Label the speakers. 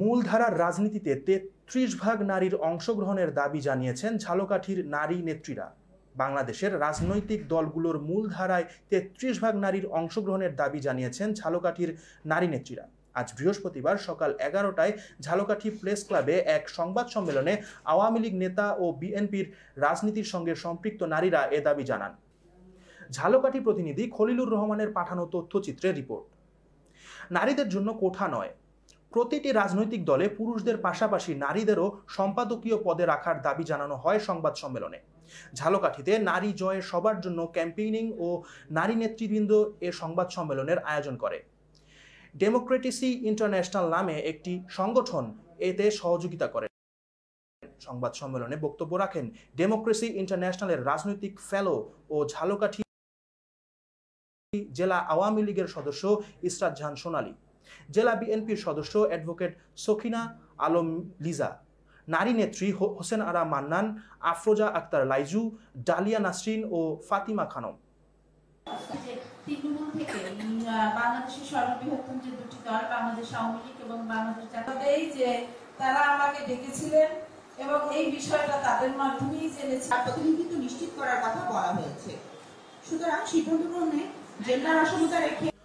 Speaker 1: মূলধারার রাজনীতিতে তেত্রিশ ভাগ নারীর অংশগ্রহণের দাবি জানিয়েছেন ঝালকাঠির নারী নেত্রীরা বাংলাদেশের রাজনৈতিক দলগুলোর মূলধারায় তেত্রিশ ভাগ নারীর অংশগ্রহণের দাবি জানিয়েছেন ঝালকাঠির নারী নেত্রীরা আজ বৃহস্পতিবার সকাল এগারোটায় ঝালকাঠি প্রেস ক্লাবে এক সংবাদ সম্মেলনে আওয়ামী লীগ নেতা ও বিএনপির রাজনীতির সঙ্গে সম্পৃক্ত নারীরা এ দাবি জানান ঝালকাঠি প্রতিনিধি খলিলুর রহমানের পাঠানো তথ্যচিত্রে রিপোর্ট নারীদের জন্য কোঠা নয় প্রতিটি রাজনৈতিক দলে পুরুষদের পাশাপাশি নারীদেরও সম্পাদকীয় পদে রাখার দাবি জানানো হয় সংবাদ সম্মেলনে ঝালকাঠিতে নারী জয়ের সবার জন্য ক্যাম্পেইনিং ও নারী নেতৃবৃন্দ এ সংবাদ সম্মেলনের আয়োজন করে ডেমোক্রেটিসি ইন্টারন্যাশনাল নামে একটি সংগঠন এতে সহযোগিতা করে সংবাদ সম্মেলনে বক্তব্য রাখেন ডেমোক্রেসি ইন্টারন্যাশনালের রাজনৈতিক ফেলো ও ঝালকাঠি জেলা আওয়ামী লীগের সদস্য ইসরাত জাহান সোনালী জেলা বিএনপির সদস্য অ্যাডভোকেট সখিনা আলম লিজা নারী নেত্রী হোসেন আরা মান্নান আফরোজা আক্তার লাইজু ডালিয়া নাসরিন ও ফাতিমা খানম
Speaker 2: তারা আমাকে ডেকেছিলেন এবং এই বিষয়টা তাদের মাধ্যমেই জেনেছে প্রতিনিধিত্ব নিশ্চিত করার কথা বলা হয়েছে সুতরাং সিদ্ধান্ত গ্রহণে জেন্ডার অসমতা রেখে